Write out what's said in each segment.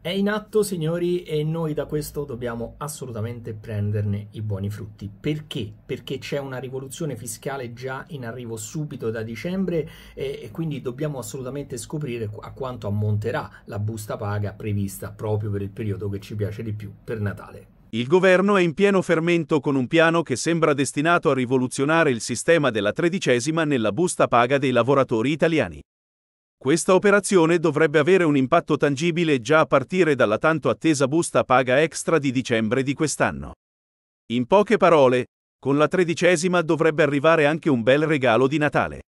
È in atto, signori, e noi da questo dobbiamo assolutamente prenderne i buoni frutti. Perché? Perché c'è una rivoluzione fiscale già in arrivo subito da dicembre e, e, quindi dobbiamo assolutamente scoprire a quanto ammonterà la busta paga prevista proprio per il periodo che ci piace di più, per Natale. Il governo è in pieno fermento con un piano che sembra destinato a rivoluzionare il sistema della tredicesima nella busta paga dei lavoratori italiani. Questa operazione dovrebbe avere un impatto tangibile già a partire dalla tanto attesa busta paga extra di dicembre di quest'anno. In poche parole, con la tredicesima dovrebbe arrivare anche un bel regalo di Natale.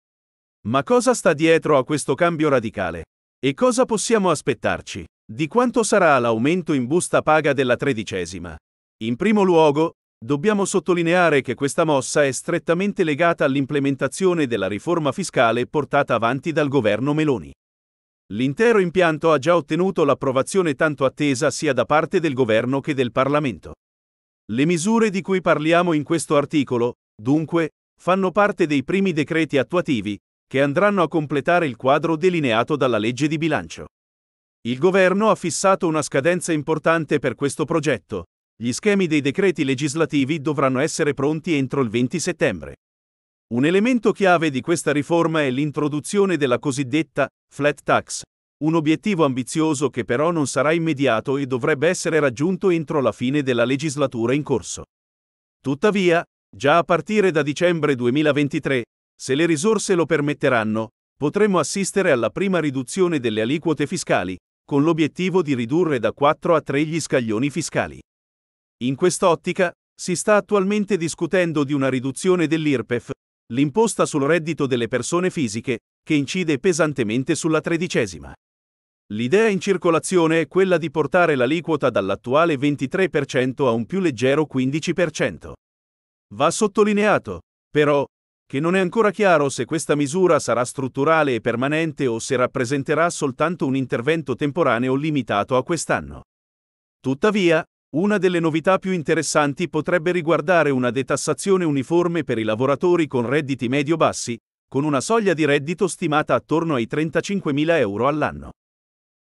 Ma cosa sta dietro a questo cambio radicale? E cosa possiamo aspettarci? Di quanto sarà l'aumento in busta paga della tredicesima? In primo luogo, Dobbiamo sottolineare che questa mossa è strettamente legata all'implementazione della riforma fiscale portata avanti dal governo Meloni. L'intero impianto ha già ottenuto l'approvazione tanto attesa sia da parte del governo che del Parlamento. Le misure di cui parliamo in questo articolo, dunque, fanno parte dei primi decreti attuativi, che andranno a completare il quadro delineato dalla legge di bilancio. Il governo ha fissato una scadenza importante per questo progetto, gli schemi dei decreti legislativi dovranno essere pronti entro il 20 settembre. Un elemento chiave di questa riforma è l'introduzione della cosiddetta flat tax, un obiettivo ambizioso che però non sarà immediato e dovrebbe essere raggiunto entro la fine della legislatura in corso. Tuttavia, già a partire da dicembre 2023, se le risorse lo permetteranno, potremo assistere alla prima riduzione delle aliquote fiscali, con l'obiettivo di ridurre da 4 a 3 gli scaglioni fiscali. In quest'ottica, si sta attualmente discutendo di una riduzione dell'IRPEF, l'imposta sul reddito delle persone fisiche, che incide pesantemente sulla tredicesima. L'idea in circolazione è quella di portare l'aliquota dall'attuale 23% a un più leggero 15%. Va sottolineato, però, che non è ancora chiaro se questa misura sarà strutturale e permanente o se rappresenterà soltanto un intervento temporaneo limitato a quest'anno. Tuttavia, una delle novità più interessanti potrebbe riguardare una detassazione uniforme per i lavoratori con redditi medio-bassi, con una soglia di reddito stimata attorno ai 35.000 euro all'anno.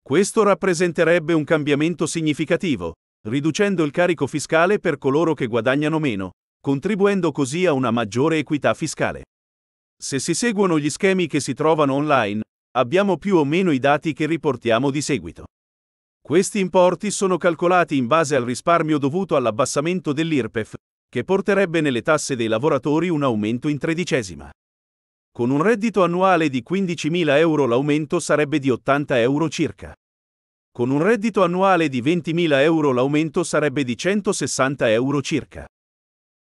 Questo rappresenterebbe un cambiamento significativo, riducendo il carico fiscale per coloro che guadagnano meno, contribuendo così a una maggiore equità fiscale. Se si seguono gli schemi che si trovano online, abbiamo più o meno i dati che riportiamo di seguito. Questi importi sono calcolati in base al risparmio dovuto all'abbassamento dell'IRPEF, che porterebbe nelle tasse dei lavoratori un aumento in tredicesima. Con un reddito annuale di 15.000 euro l'aumento sarebbe di 80 euro circa. Con un reddito annuale di 20.000 euro l'aumento sarebbe di 160 euro circa.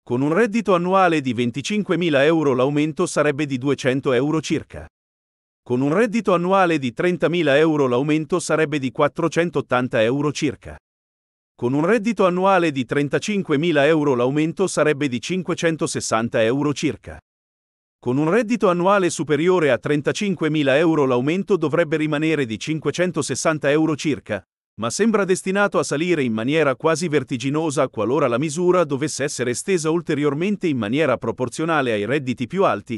Con un reddito annuale di 25.000 euro l'aumento sarebbe di 200 euro circa. Con un reddito annuale di 30.000 euro l'aumento sarebbe di 480 euro circa. Con un reddito annuale di 35.000 euro l'aumento sarebbe di 560 euro circa. Con un reddito annuale superiore a 35.000 euro l'aumento dovrebbe rimanere di 560 euro circa, ma sembra destinato a salire in maniera quasi vertiginosa qualora la misura dovesse essere estesa ulteriormente in maniera proporzionale ai redditi più alti,